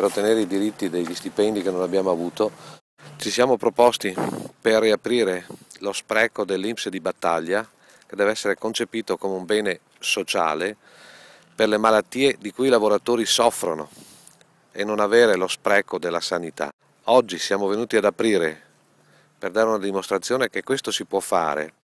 per ottenere i diritti degli stipendi che non abbiamo avuto. Ci siamo proposti per riaprire lo spreco dell'Inps di battaglia che deve essere concepito come un bene sociale per le malattie di cui i lavoratori soffrono e non avere lo spreco della sanità. Oggi siamo venuti ad aprire per dare una dimostrazione che questo si può fare